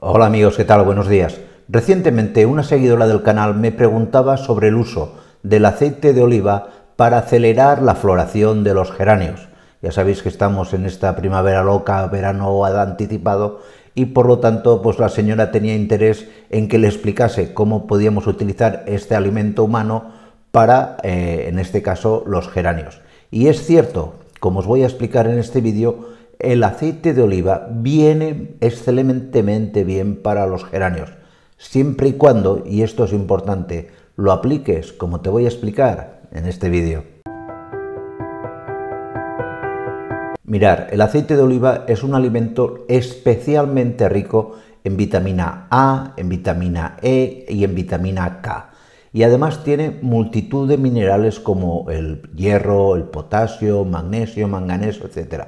Hola amigos, ¿qué tal? Buenos días. Recientemente una seguidora del canal me preguntaba sobre el uso del aceite de oliva para acelerar la floración de los geranios. Ya sabéis que estamos en esta primavera loca, verano anticipado, y por lo tanto pues la señora tenía interés en que le explicase cómo podíamos utilizar este alimento humano para, eh, en este caso, los geranios. Y es cierto, como os voy a explicar en este vídeo, el aceite de oliva viene excelentemente bien para los geranios, siempre y cuando, y esto es importante, lo apliques como te voy a explicar en este vídeo. Mirar, el aceite de oliva es un alimento especialmente rico en vitamina A, en vitamina E y en vitamina K. Y además tiene multitud de minerales como el hierro, el potasio, magnesio, manganeso, etc.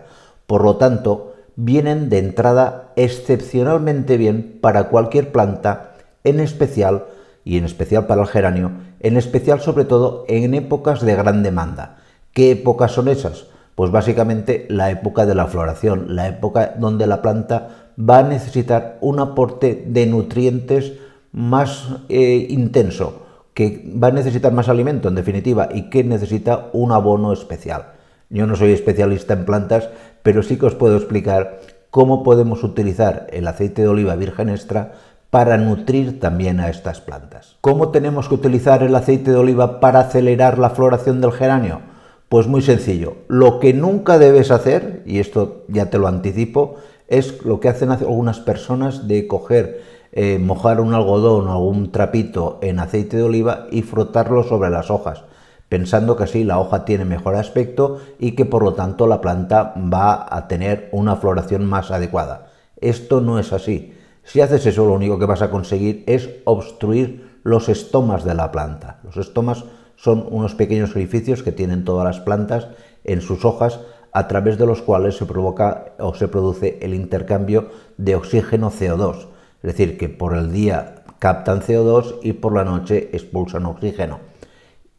Por lo tanto, vienen de entrada excepcionalmente bien para cualquier planta, en especial, y en especial para el geranio, en especial sobre todo en épocas de gran demanda. ¿Qué épocas son esas? Pues básicamente la época de la floración, la época donde la planta va a necesitar un aporte de nutrientes más eh, intenso, que va a necesitar más alimento en definitiva y que necesita un abono especial. Yo no soy especialista en plantas, pero sí que os puedo explicar cómo podemos utilizar el aceite de oliva virgen extra para nutrir también a estas plantas. ¿Cómo tenemos que utilizar el aceite de oliva para acelerar la floración del geranio? Pues muy sencillo. Lo que nunca debes hacer, y esto ya te lo anticipo, es lo que hacen algunas personas de coger, eh, mojar un algodón o algún trapito en aceite de oliva y frotarlo sobre las hojas pensando que así la hoja tiene mejor aspecto y que por lo tanto la planta va a tener una floración más adecuada. Esto no es así. Si haces eso, lo único que vas a conseguir es obstruir los estomas de la planta. Los estomas son unos pequeños orificios que tienen todas las plantas en sus hojas a través de los cuales se provoca o se produce el intercambio de oxígeno CO2, es decir, que por el día captan CO2 y por la noche expulsan oxígeno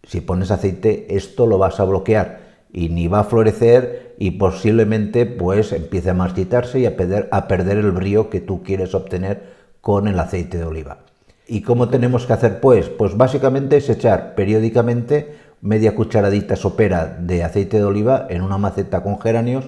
si pones aceite, esto lo vas a bloquear y ni va a florecer y posiblemente pues empiece a marchitarse y a perder, a perder el brío que tú quieres obtener con el aceite de oliva. ¿Y cómo tenemos que hacer pues? Pues básicamente es echar periódicamente media cucharadita sopera de aceite de oliva en una maceta con geranios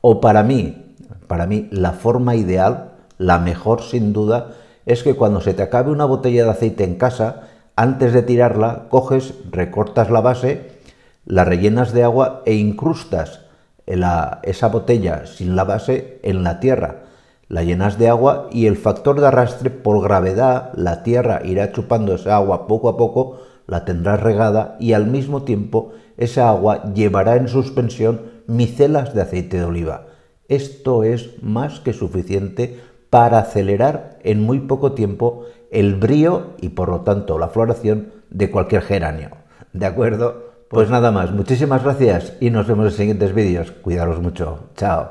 o para mí, para mí la forma ideal, la mejor sin duda, es que cuando se te acabe una botella de aceite en casa, antes de tirarla, coges, recortas la base, la rellenas de agua e incrustas esa botella sin la base en la tierra. La llenas de agua y el factor de arrastre por gravedad, la tierra irá chupando esa agua poco a poco, la tendrás regada y al mismo tiempo esa agua llevará en suspensión micelas de aceite de oliva. Esto es más que suficiente para acelerar en muy poco tiempo el brío y por lo tanto la floración de cualquier geranio. ¿De acuerdo? Pues, pues nada más, muchísimas gracias y nos vemos en siguientes vídeos. Cuidaros mucho, chao.